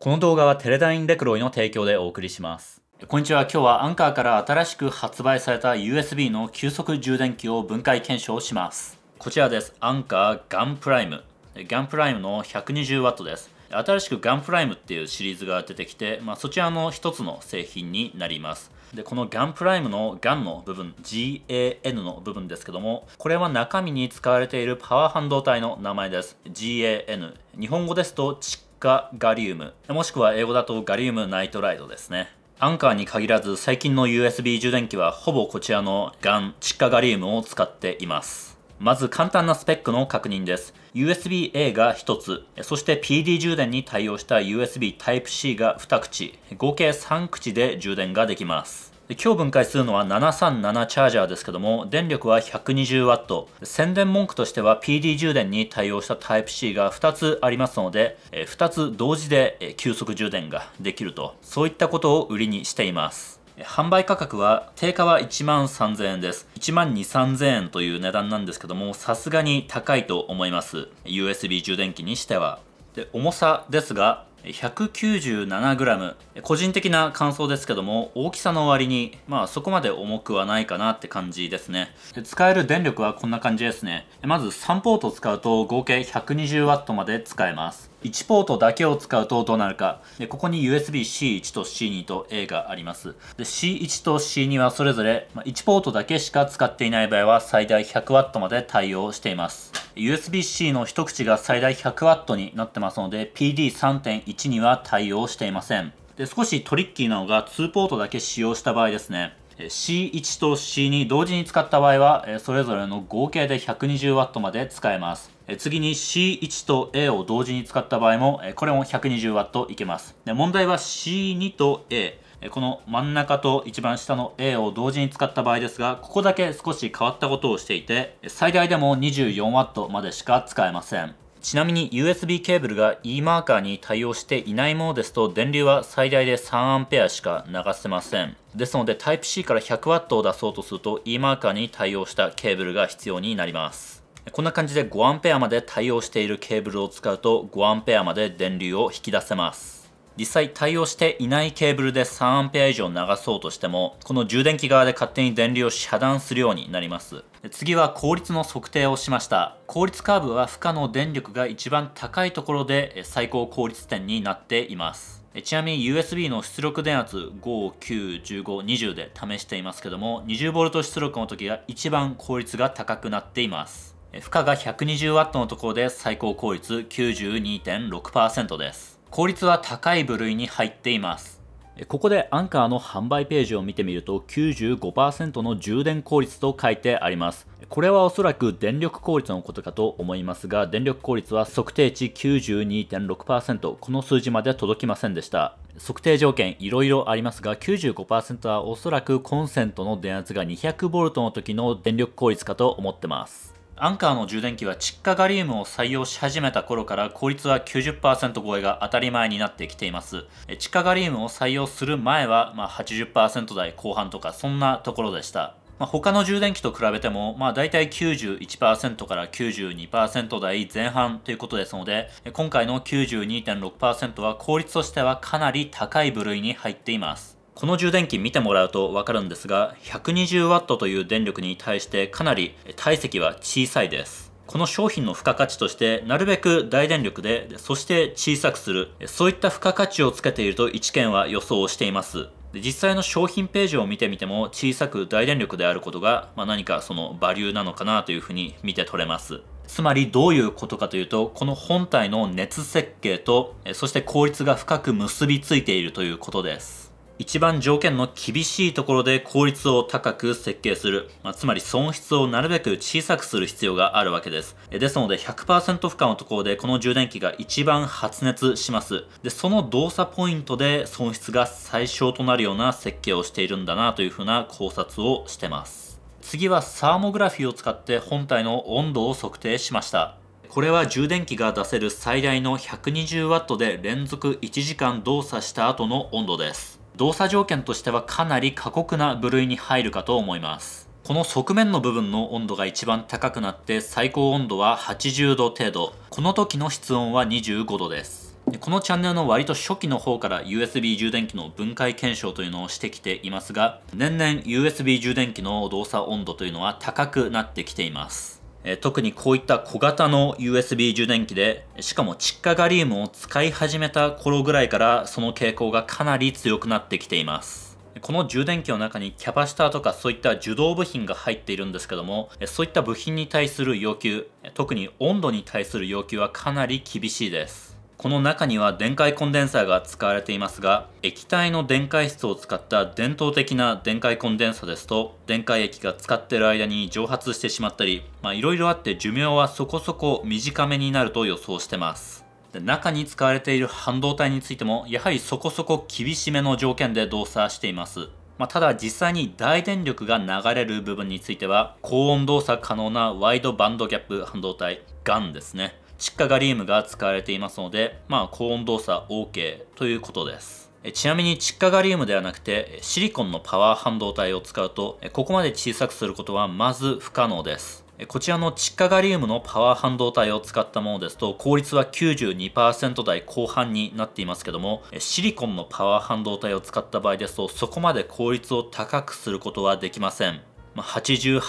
この動画はテレダインレクロイの提供でお送りします。こんにちは。今日はアンカーから新しく発売された USB の急速充電器を分解検証します。こちらです。アンカーガンプライム。ガンプライムの 120W です。新しくガンプライムっていうシリーズが出てきて、まあ、そちらの一つの製品になります。で、このガンプライムのガンの部分、GAN の部分ですけども、これは中身に使われているパワー半導体の名前です。GAN。日本語ですと、チッがガリウム、もしくは英語だとガリウムナイトライドですね。アンカーに限らず最近の USB 充電器はほぼこちらのガン、窒化ガリウムを使っています。まず簡単なスペックの確認です。USB-A が1つ、そして PD 充電に対応した USB Type-C が2口、合計3口で充電ができます。今日分解するのは737チャージャーですけども電力は 120W 宣伝文句としては PD 充電に対応した Type-C が2つありますので2つ同時で急速充電ができるとそういったことを売りにしています販売価格は定価は1万3000円です1万23000円という値段なんですけどもさすがに高いと思います USB 充電器にしてはで重さですが 197g 個人的な感想ですけども大きさの割にまあそこまで重くはないかなって感じですね使える電力はこんな感じですねまず3ポート使うと合計 120W まで使えます1ポートだけを使うとどうなるかでここに USB-C1 と C2 と A がありますで C1 と C2 はそれぞれ1ポートだけしか使っていない場合は最大 100W まで対応しています USB-C の一口が最大 100W になってますので PD3.1 には対応していませんで少しトリッキーなのが2ポートだけ使用した場合ですね C1 と C2 同時に使った場合はそれぞれの合計で 120W まで使えます次に C1 と A を同時に使った場合もこれも 120W いけますで問題は C2 と A この真ん中と一番下の A を同時に使った場合ですがここだけ少し変わったことをしていて最大でも 24W までしか使えませんちなみに USB ケーブルが E マーカーに対応していないものですと電流は最大で 3A しか流せませんですので Type-C から 100W を出そうとすると E マーカーに対応したケーブルが必要になりますこんな感じで 5A まで対応しているケーブルを使うと 5A まで電流を引き出せます実際対応していないケーブルで 3A 以上流そうとしてもこの充電器側で勝手に電流を遮断するようになります次は効率の測定をしました効率カーブは負荷の電力が一番高いところで最高効率点になっていますちなみに USB の出力電圧591520で試していますけども 20V 出力の時が一番効率が高くなっています負荷が 120W のところで最高効率92.6%です効率は高い部類に入っています。ここでアンカーの販売ページを見てみると95%の充電効率と書いてあります。これはおそらく電力効率のことかと思いますが、電力効率は測定値92.6%、この数字まで届きませんでした。測定条件いろいろありますが95%はおそらくコンセントの電圧が 200V の時の電力効率かと思ってます。アンカーの充電器は窒化ガリウムを採用し始めた頃から効率は90%超えが当たり前になってきています。窒化ガリウムを採用する前は、まあ、80%台後半とかそんなところでした。まあ、他の充電器と比べても、まあ、大体91%から92%台前半ということですので、今回の92.6%は効率としてはかなり高い部類に入っています。この充電器見てもらうとわかるんですが 120W という電力に対してかなり体積は小さいですこの商品の付加価値としてなるべく大電力でそして小さくするそういった付加価値をつけていると1件は予想していますで実際の商品ページを見てみても小さく大電力であることが、まあ、何かそのバリューなのかなというふうに見て取れますつまりどういうことかというとこの本体の熱設計とそして効率が深く結びついているということです一番条件の厳しいところで効率を高く設計する、まあ、つまり損失をなるべく小さくする必要があるわけですですので100%負荷のところでこの充電器が一番発熱しますでその動作ポイントで損失が最小となるような設計をしているんだなというふうな考察をしてます次はサーモグラフィーを使って本体の温度を測定しましたこれは充電器が出せる最大の 120W で連続1時間動作した後の温度です動作条件としてはかなり過酷な部類に入るかと思います。この側面の部分の温度が一番高くなって最高温度は80度程度。この時の室温は25度です。このチャンネルの割と初期の方から USB 充電器の分解検証というのをしてきていますが、年々 USB 充電器の動作温度というのは高くなってきています。え特にこういった小型の USB 充電器で、しかも窒化ガリウムを使い始めた頃ぐらいからその傾向がかなり強くなってきています。この充電器の中にキャパシターとかそういった受動部品が入っているんですけども、そういった部品に対する要求、特に温度に対する要求はかなり厳しいです。この中には電解コンデンサーが使われていますが、液体の電解質を使った伝統的な電解コンデンサですと、電解液が使ってる間に蒸発してしまったり、まいろいろあって寿命はそこそこ短めになると予想してます。で中に使われている半導体についても、やはりそこそこ厳しめの条件で動作しています。まあ、ただ実際に大電力が流れる部分については高温動作可能なワイドバンドギャップ半導体ガンですね窒化ガリウムが使われていますので、まあ、高温動作 OK ということです。ちなみに窒化ガリウムではなくてシリコンのパワー半導体を使うとここまで小さくすることはまず不可能ですこちらの窒化ガリウムのパワー半導体を使ったものですと効率は92%台後半になっていますけどもシリコンのパワー半導体を使った場合ですとそこまで効率を高くすることはできませんまあ、88%、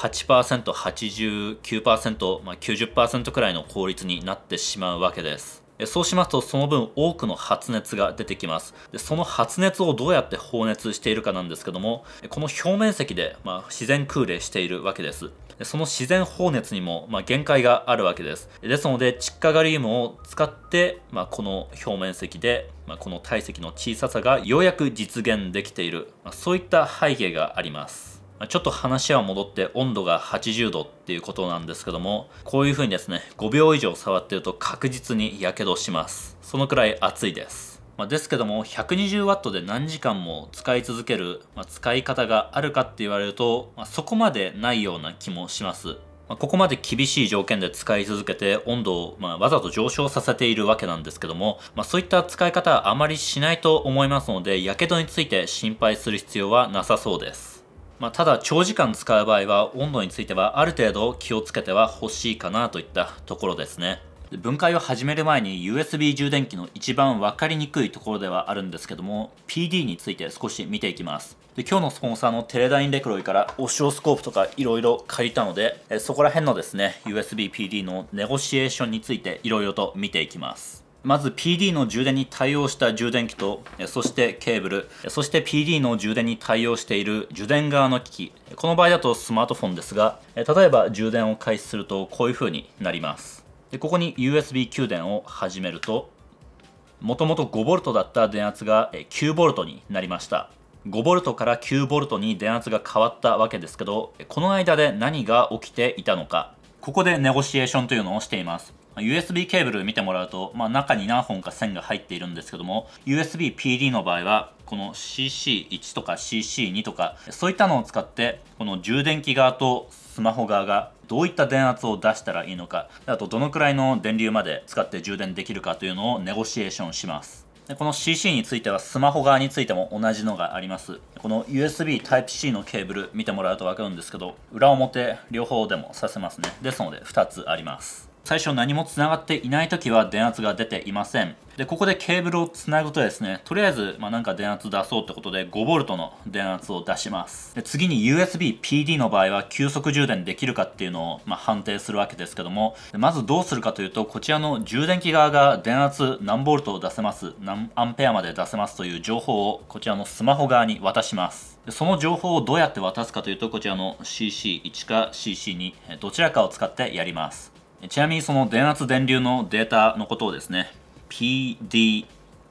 89%、まあ、90%くらいの効率になってしまうわけです。そうしますとその分多くの発熱が出てきますでその発熱をどうやって放熱しているかなんですけどもこの表面積で、まあ、自然空冷しているわけですその自然放熱にも、まあ、限界があるわけですですので窒化ガリウムを使って、まあ、この表面積で、まあ、この体積の小ささがようやく実現できている、まそういった背景がありますまちょっと話は戻って温度が80度っていうことなんですけどもこういう風にですね5秒以上触ってると確実にやけどしますそのくらい熱いですまあ、ですけども 120W で何時間も使い続ける、まあ、使い方があるかって言われると、まあ、そこまでないような気もします、まここまで厳しい条件で使い続けて温度を、まわざと上昇させているわけなんですけども、まそういった使い方はあまりしないと思いますのでやけどについて心配する必要はなさそうですまあ、ただ長時間使う場合は温度についてはある程度気をつけては欲しいかなといったところですね分解を始める前に USB 充電器の一番分かりにくいところではあるんですけども PD について少し見ていきますで今日のスポンサーのテレダインレクロイからオシオスコープとかいろいろ借りたのでそこら辺のですね USB PD のネゴシエーションについていろいろと見ていきますまず PD の充電に対応した充電器と、そしてケーブル、そして PD の充電に対応している受電側の機器。この場合だとスマートフォンですが、例えば充電を開始するとこういう風になります。でここに USB 給電を始めると、もともと 5V だった電圧が 9V になりました。5V から 9V に電圧が変わったわけですけど、この間で何が起きていたのか、ここでネゴシエーションというのをしています。USB ケーブル見てもらうと、まあ、中に何本か線が入っているんですけども USB PD の場合はこの CC1 とか CC2 とかそういったのを使ってこの充電器側とスマホ側がどういった電圧を出したらいいのかあとどのくらいの電流まで使って充電できるかというのをネゴシエーションしますでこの CC についてはスマホ側についても同じのがありますこの USB Type-C のケーブル見てもらうと分かるんですけど裏表両方でもさせますねですので2つあります最初何もつながっていない時は電圧が出ていませんでここでケーブルをつなぐとですねとりあえず、まあ、なんか電圧出そうってことで 5V の電圧を出しますで次に USBPD の場合は急速充電できるかっていうのを、まあ、判定するわけですけどもまずどうするかというとこちらの充電器側が電圧何 V を出せます何アンペアまで出せますという情報をこちらのスマホ側に渡しますその情報をどうやって渡すかというとこちらの CC1 か CC2 どちらかを使ってやりますちなみにその電圧電流のデータのことをですね PDO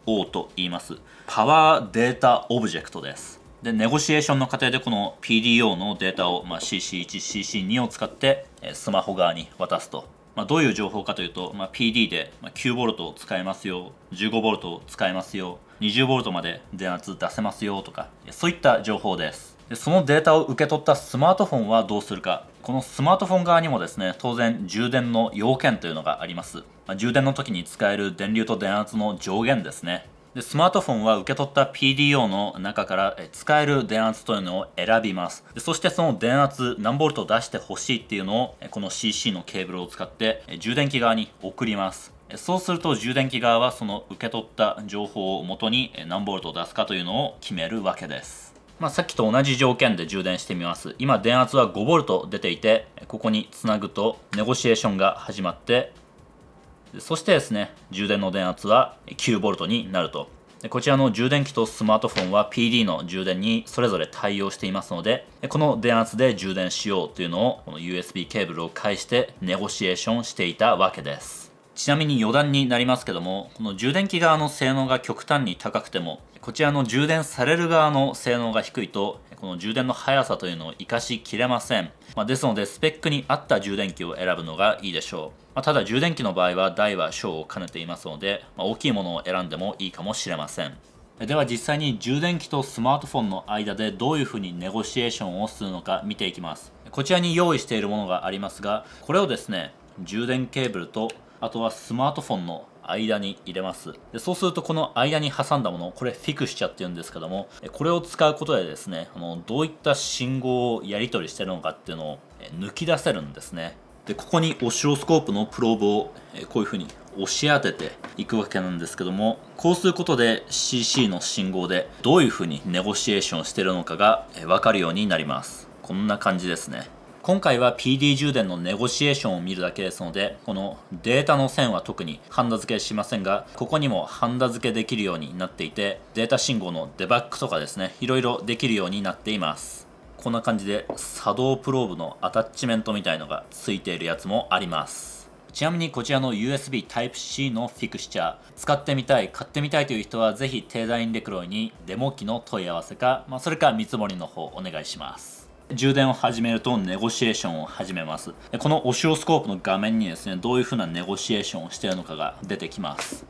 と言いますパワーデータオブジェクトですでネゴシエーションの過程でこの PDO のデータを、まあ、CC1CC2 を使ってスマホ側に渡すと、まあ、どういう情報かというと、まあ、PD で 9V を使えますよ 15V を使えますよ 20V まで電圧出せますよとかそういった情報ですでそのデータを受け取ったスマートフォンはどうするかこのスマートフォン側にもですね当然充電の要件というのがあります、ま充電の時に使える電流と電圧の上限ですねでスマートフォンは受け取った PDO の中から使える電圧というのを選びますでそしてその電圧何ボルト出してほしいっていうのをこの CC のケーブルを使って充電器側に送りますそうすると充電器側はその受け取った情報をもとに何ボルト出すかというのを決めるわけですまあ、さっきと同じ条件で充電してみます。今電圧は 5V 出ていて、ここにつなぐとネゴシエーションが始まって、そしてですね、充電の電圧は 9V になると。こちらの充電器とスマートフォンは PD の充電にそれぞれ対応していますので、この電圧で充電しようというのを、この USB ケーブルを介してネゴシエーションしていたわけです。ちなみに余談になりますけどもこの充電器側の性能が極端に高くてもこちらの充電される側の性能が低いとこの充電の速さというのを活かしきれません、まあ、ですのでスペックに合った充電器を選ぶのがいいでしょう、まあ、ただ充電器の場合は台は小を兼ねていますので、まあ、大きいものを選んでもいいかもしれませんでは実際に充電器とスマートフォンの間でどういうふうにネゴシエーションをするのか見ていきますこちらに用意しているものがありますがこれをですね充電ケーブルとあとはスマートフォンの間に入れますでそうするとこの間に挟んだものこれフィクシチャっていうんですけどもこれを使うことでですねあのどういった信号をやり取りしてるのかっていうのを抜き出せるんですねでここにオシロスコープのプローブをこういうふうに押し当てていくわけなんですけどもこうすることで CC の信号でどういうふうにネゴシエーションしてるのかが分かるようになりますこんな感じですね今回は PD 充電のネゴシエーションを見るだけですので、このデータの線は特にハンダ付けしませんが、ここにもハンダ付けできるようになっていて、データ信号のデバッグとかですね、いろいろできるようになっています。こんな感じで作動プローブのアタッチメントみたいのが付いているやつもあります。ちなみにこちらの USB Type-C のフィクスチャー使ってみたい買ってみたいという人はぜひ低ダインレクロイにデモ機の問い合わせか、まあ、それか見積もりの方お願いします充電を始めるとネゴシエーションを始めますこのオシオスコープの画面にですねどういう風なネゴシエーションをしているのかが出てきます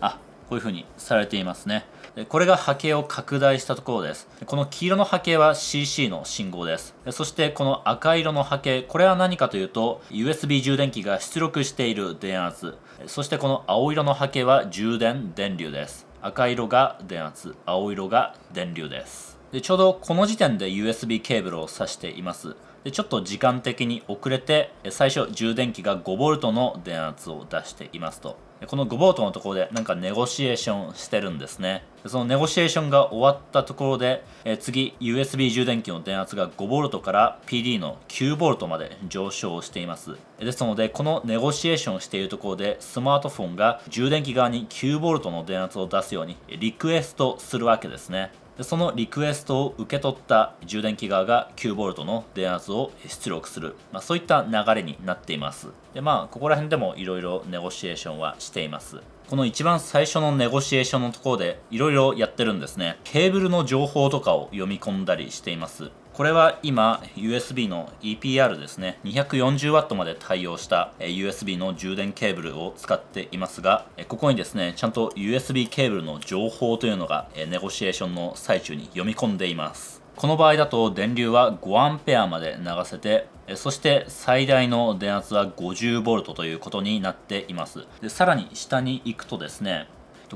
あこういう風にされていますねこれが波形を拡大したところですこの黄色の波形は CC の信号ですそしてこの赤色の波形これは何かというと USB 充電器が出力している電圧そしてこの青色の波形は充電電流です赤色が電圧青色が電流ですでちょうどこの時点で USB ケーブルを挿していますでちょっと時間的に遅れて最初充電器が 5V の電圧を出していますとこの 5V のところでなんかネゴシエーションしてるんですねそのネゴシエーションが終わったところで次 USB 充電器の電圧が 5V から PD の 9V まで上昇していますですのでこのネゴシエーションしているところでスマートフォンが充電器側に 9V の電圧を出すようにリクエストするわけですねでそのリクエストを受け取った充電器側が 9V の電圧を出力する、まあ、そういった流れになっていますでまあここら辺でもいろいろネゴシエーションはしていますこの一番最初のネゴシエーションのところでいろいろやってるんですね。ケーブルの情報とかを読み込んだりしています。これは今 USB の EPR ですね 240W まで対応した USB の充電ケーブルを使っていますがここにですねちゃんと USB ケーブルの情報というのがネゴシエーションの最中に読み込んでいますこの場合だと電流は 5A まで流せてそして最大の電圧は 50V ということになっていますでさらに下に行くとですね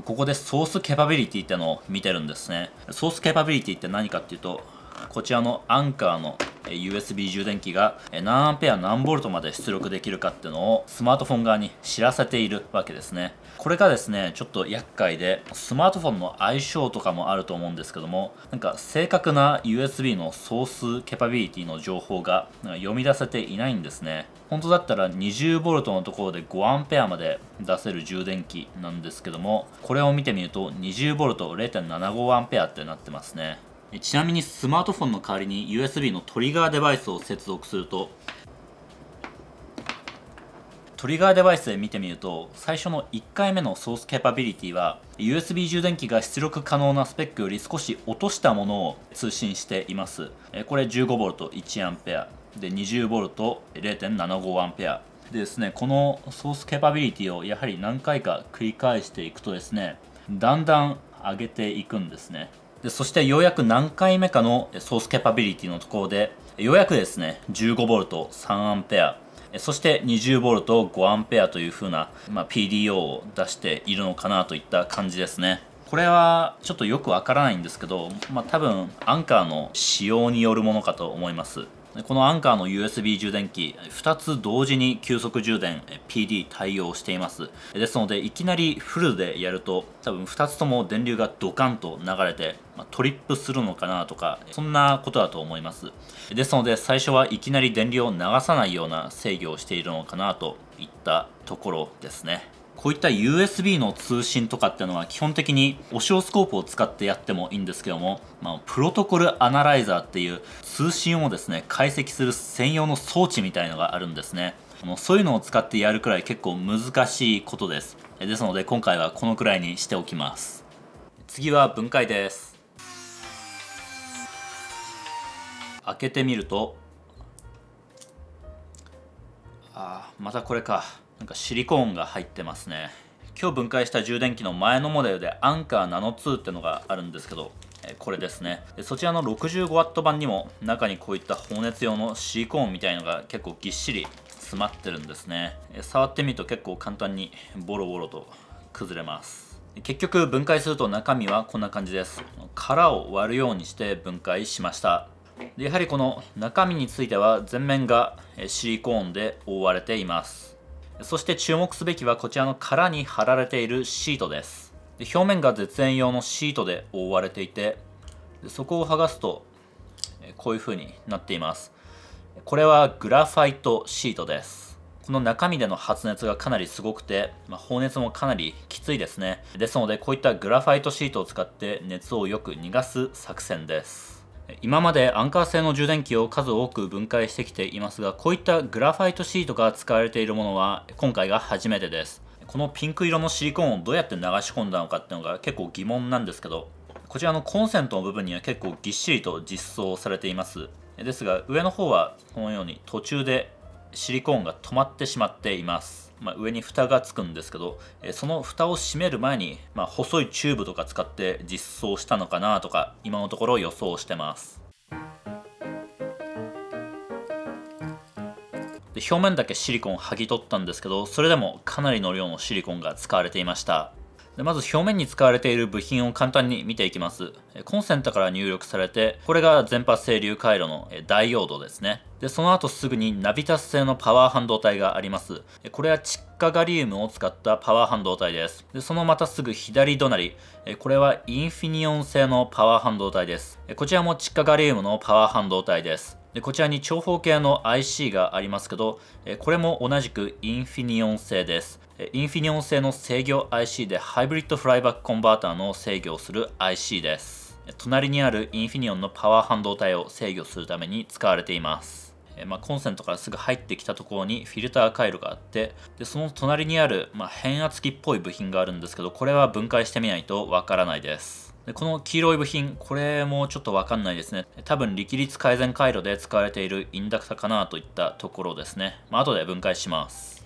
ここでソースケパビリティってのを見てるんですねソースケパビリティって何かっていうとこちらのアンカーの USB 充電器が何アンペア何ボルトまで出力できるかっていうのをスマートフォン側に知らせているわけですねこれがですねちょっと厄介でスマートフォンの相性とかもあると思うんですけどもなんか正確な USB のソースケパビリティの情報が読み出せていないんですね本当だったら 20V のところで 5A まで出せる充電器なんですけどもこれを見てみると 20V0.75A ってなってますねちなみにスマートフォンの代わりに USB のトリガーデバイスを接続するとトリガーデバイスで見てみると最初の1回目のソースキャパビリティは USB 充電器が出力可能なスペックより少し落としたものを通信していますこれ 15V1A で 20V0.75A でですねこのソースキャパビリティをやはり何回か繰り返していくとですねだんだん上げていくんですねでそしてようやく何回目かのソースキャパビリティのところでようやくですね 15V3A そして2 0ト5アンペアという風な、まあ、PDO を出しているのかなといった感じですね。これはちょっとよくわからないんですけど、まあ、多分アンカーの仕様によるものかと思います。このアンカーの USB 充電器2つ同時に急速充電 PD 対応していますですのでいきなりフルでやると多分2つとも電流がドカンと流れてトリップするのかなとかそんなことだと思いますですので最初はいきなり電流を流さないような制御をしているのかなといったところですねこういった USB の通信とかっていうのは基本的にオシオスコープを使ってやってもいいんですけども、まあ、プロトコルアナライザーっていう通信をですね解析する専用の装置みたいのがあるんですねそういうのを使ってやるくらい結構難しいことですですので今回はこのくらいにしておきます次は分解です開けてみるとあまたこれかなんかシリコーンが入ってますね今日分解した充電器の前のモデルでアンカーナノ2ってのがあるんですけどこれですねそちらの 65W 版にも中にこういった放熱用のシリコーンみたいのが結構ぎっしり詰まってるんですね触ってみると結構簡単にボロボロと崩れます結局分解すると中身はこんな感じです殻を割るようにして分解しましたでやはりこの中身については全面がシリコーンで覆われていますそして注目すべきはこちらの殻に貼られているシートですで表面が絶縁用のシートで覆われていてそこを剥がすとこういう風になっていますこれはグラファイトシートですこの中身での発熱がかなりすごくて、まあ、放熱もかなりきついですねですのでこういったグラファイトシートを使って熱をよく逃がす作戦です今までアンカー製の充電器を数多く分解してきていますがこういったグラファイトシートが使われているものは今回が初めてですこのピンク色のシリコーンをどうやって流し込んだのかっていうのが結構疑問なんですけどこちらのコンセントの部分には結構ぎっしりと実装されていますですが上の方はこのように途中でシリコーンが止まってしまっています。まあ、上に蓋がつくんですけど、その蓋を閉める前に、まあ、細いチューブとか使って実装したのかなとか、今のところ予想してます。で表面だけシリコン剥ぎ取ったんですけどそれでもかなりの量のシリコンが使われていましたでまず表面に使われている部品を簡単に見ていきますコンセントから入力されてこれが全発性流回路のダイオードですねでその後すぐにナビタス製のパワー半導体がありますこれは窒化ガリウムを使ったパワー半導体ですでそのまたすぐ左隣これはインフィニオン製のパワー半導体ですこちらも窒化ガリウムのパワー半導体ですでこちらに長方形の IC がありますけど、えこれも同じくインフィニオン製です。インフィニオン製の制御 IC でハイブリッドフライバックコンバーターの制御をする IC です隣にあるインフィニオンのパワー半導体を制御するために使われていますまあ、コンセントからすぐ入ってきたところにフィルター回路があってでその隣にある、まあ、変圧器っぽい部品があるんですけどこれは分解してみないとわからないですでこの黄色い部品これもちょっとわかんないですね多分力率改善回路で使われているインダクタかなといったところですね、まあ、後で分解します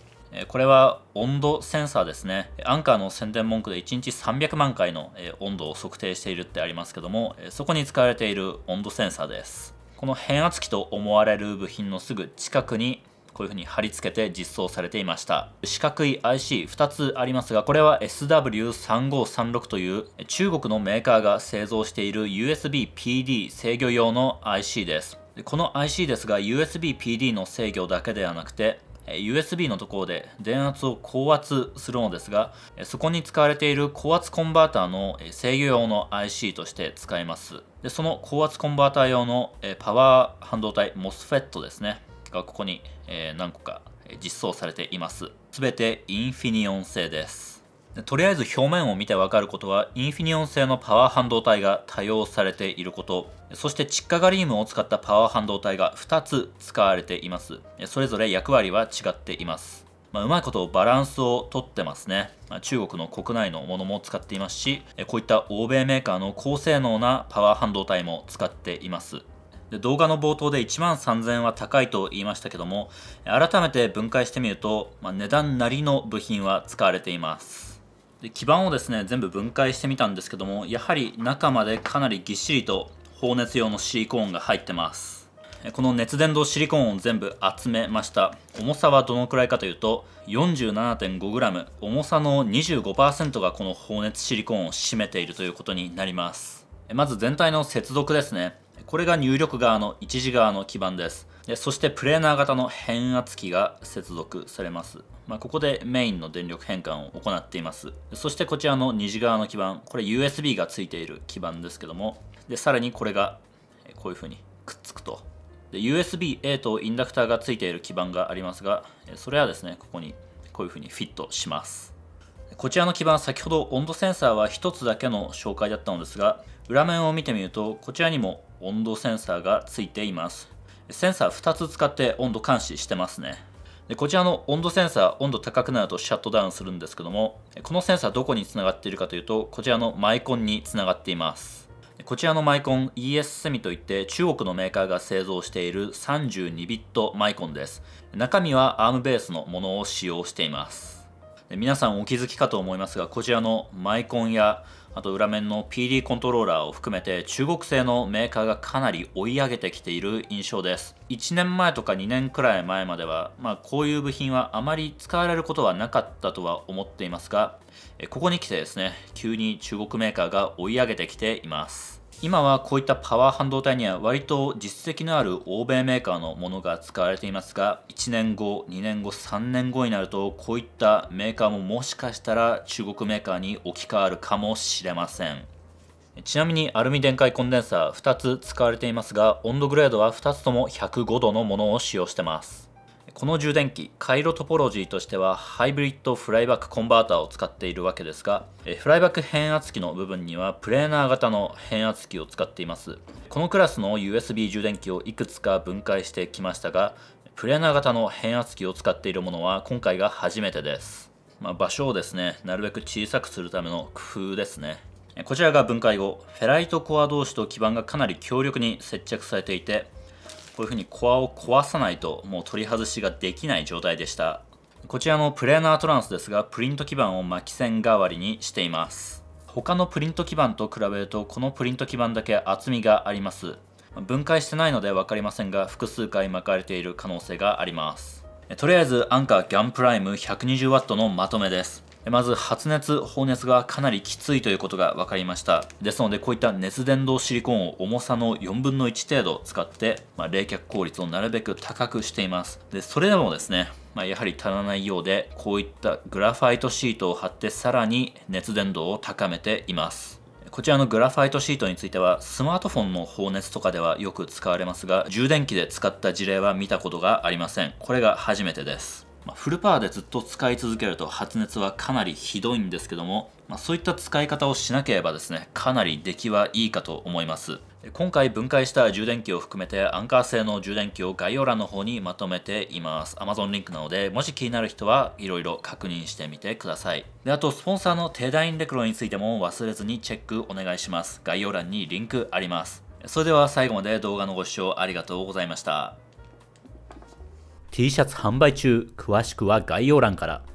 これは温度センサーですね。アンカーの宣伝文句で1日300万回の温度を測定しているってありますけども、そこに使われている温度センサーです。この変圧器と思われる部品のすぐ近くにこういうふうに貼り付けて実装されていました四角い IC2 つありますがこれは SW3536 という中国のメーカーが製造している USBPD 制御用の IC ですこの IC ですが USB PD の制御だけではなくて USB のところで電圧を高圧するのですがそこに使われている高圧コンバーターの制御用の IC として使いますでその高圧コンバーター用のパワー半導体 MOSFET ですねがここに何個か実装されています全てインフィニオン製ですとりあえず表面を見てわかることはインフィニオン製のパワー半導体が多用されていることそして窒化ガリウムを使ったパワー半導体が2つ使われています。それぞれ役割は違っています。まあ、うまいことバランスをとってますね。まあ、中国の国内のものも使っていますし、こういった欧米メーカーの高性能なパワー半導体も使っています。で動画の冒頭で1万3000は高いと言いましたけども、改めて分解してみると、まあ、値段なりの部品は使われています。で基板をですね全部分解してみたんですけどもやはり中までかなりぎっしりと放熱用のシリコーンが入ってますこの熱伝導シリコーンを全部集めました重さはどのくらいかというと 47.5g 重さの25%がこの放熱シリコーンを占めているということになりますまず全体の接続ですねこれが入力側の1次側の基板ですでそしてプレーナー型の変圧器が接続されます、まあ、ここでメインの電力変換を行っていますそしてこちらの2次側の基板これ USB がついている基板ですけどもで、さらにこれが、こういう風にくっつくと。USB-A とインダクターがついている基板がありますが、それはですね、ここにこういう風にフィットします。こちらの基板、先ほど温度センサーは1つだけの紹介だったのですが、裏面を見てみると、こちらにも温度センサーがついています。センサー2つ使って温度監視してますね。でこちらの温度センサー、温度高くなるとシャットダウンするんですけども、このセンサーどこにつながっているかというと、こちらのマイコンにつながっています。こちらのマイコン ES セミといって中国のメーカーが製造している32ビットマイコンです。中身は ARM ベースのものを使用しています。皆さんお気づきかと思いますが、こちらのマイコンやあと裏面の PD コントローラーを含めて中国製のメーカーがかなり追い上げてきている印象です1年前とか2年くらい前までは、まあ、こういう部品はあまり使われることはなかったとは思っていますがここに来てですね急に中国メーカーが追い上げてきています今はこういったパワー半導体には割と実績のある欧米メーカーのものが使われていますが1年後2年後3年後になるとこういったメーカーももしかしたら中国メーカーに置き換わるかもしれませんちなみにアルミ電解コンデンサー2つ使われていますが温度グレードは2つとも105度のものを使用してますこの充電器回路トポロジーとしてはハイブリッドフライバックコンバーターを使っているわけですがフライバック変圧器の部分にはプレーナー型の変圧器を使っていますこのクラスの USB 充電器をいくつか分解してきましたがプレーナー型の変圧器を使っているものは今回が初めてです、まあ、場所をですねなるべく小さくするための工夫ですねこちらが分解後フェライトコア同士と基板がかなり強力に接着されていてこういうふうにコアを壊さないともう取り外しができない状態でしたこちらのプレーナートランスですがプリント基板を巻き線代わりにしています他のプリント基板と比べるとこのプリント基板だけ厚みがあります分解してないので分かりませんが複数回巻かれている可能性がありますとりあえずアンカーギャンプライム 120W のまとめですまず発熱、放熱がかなりきついということが分かりました。ですのでこういった熱伝導シリコンを重さの4分の1程度使って、まあ、冷却効率をなるべく高くしています。で、それでもですね、まあ、やはり足らないようで、こういったグラファイトシートを貼ってさらに熱伝導を高めています。こちらのグラファイトシートについてはスマートフォンの放熱とかではよく使われますが充電器で使った事例は見たことがありませんこれが初めてですまあ、フルパワーでずっと使い続けると発熱はかなりひどいんですけども、まあ、そういった使い方をしなければですねかなり出来はいいかと思います今回分解した充電器を含めてアンカー製の充電器を概要欄の方にまとめています Amazon リンクなのでもし気になる人はいろいろ確認してみてくださいであとスポンサーのテダインレクロについても忘れずにチェックお願いします概要欄にリンクありますそれでは最後まで動画のご視聴ありがとうございました T シャツ販売中詳しくは概要欄から